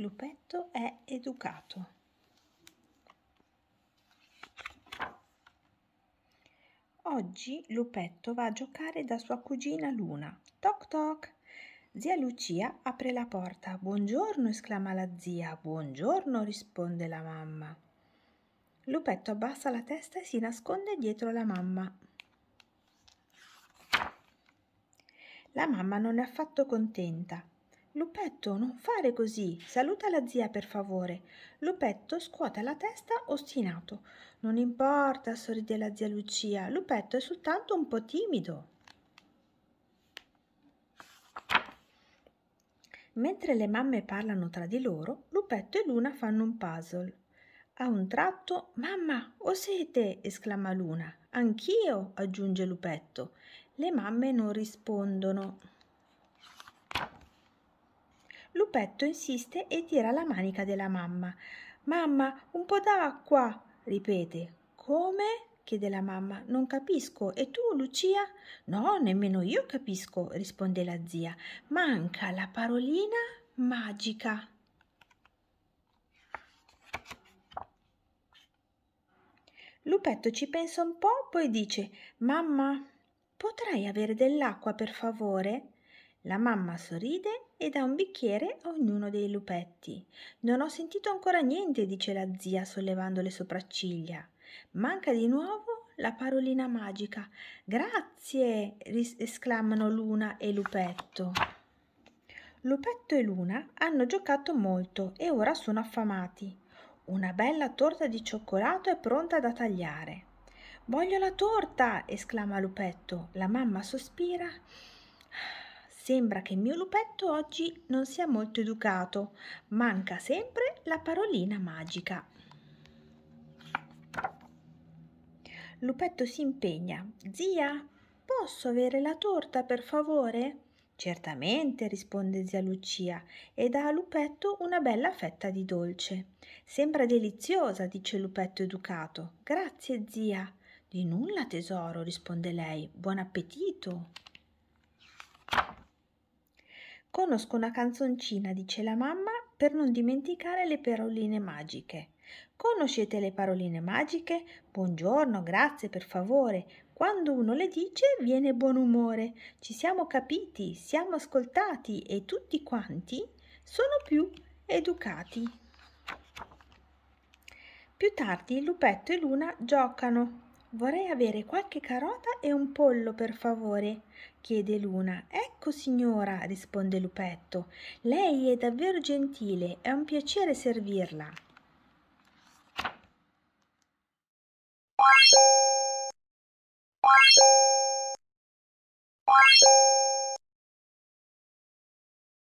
Lupetto è educato. Oggi Lupetto va a giocare da sua cugina Luna. Toc toc! Zia Lucia apre la porta. Buongiorno, esclama la zia. Buongiorno, risponde la mamma. Lupetto abbassa la testa e si nasconde dietro la mamma. La mamma non è affatto contenta. Lupetto, non fare così. Saluta la zia, per favore. Lupetto scuote la testa ostinato. Non importa, sorride la zia Lucia. Lupetto è soltanto un po' timido. Mentre le mamme parlano tra di loro, Lupetto e Luna fanno un puzzle. A un tratto, mamma, ho sete! esclama Luna. Anch'io, aggiunge Lupetto. Le mamme non rispondono. Lupetto insiste e tira la manica della mamma. Mamma, un po' d'acqua, ripete. Come? chiede la mamma. Non capisco. E tu, Lucia? No, nemmeno io capisco, risponde la zia. Manca la parolina magica. Lupetto ci pensa un po', poi dice: Mamma, potrei avere dell'acqua per favore? La mamma sorride e dà un bicchiere a ognuno dei lupetti. Non ho sentito ancora niente, dice la zia sollevando le sopracciglia. Manca di nuovo la parolina magica. Grazie! esclamano Luna e Lupetto. Lupetto e Luna hanno giocato molto e ora sono affamati. Una bella torta di cioccolato è pronta da tagliare. Voglio la torta! esclama Lupetto. La mamma sospira Sembra che il mio lupetto oggi non sia molto educato, manca sempre la parolina magica. Lupetto si impegna. Zia, posso avere la torta per favore? Certamente, risponde zia Lucia e dà a Lupetto una bella fetta di dolce. Sembra deliziosa, dice Lupetto educato. Grazie, zia. Di nulla, tesoro, risponde lei. Buon appetito. Conosco una canzoncina, dice la mamma, per non dimenticare le paroline magiche. Conoscete le paroline magiche? Buongiorno, grazie, per favore. Quando uno le dice viene buon umore. Ci siamo capiti, siamo ascoltati e tutti quanti sono più educati. Più tardi Lupetto e Luna giocano. Vorrei avere qualche carota e un pollo, per favore, chiede Luna ecco signora, risponde Lupetto, lei è davvero gentile, è un piacere servirla.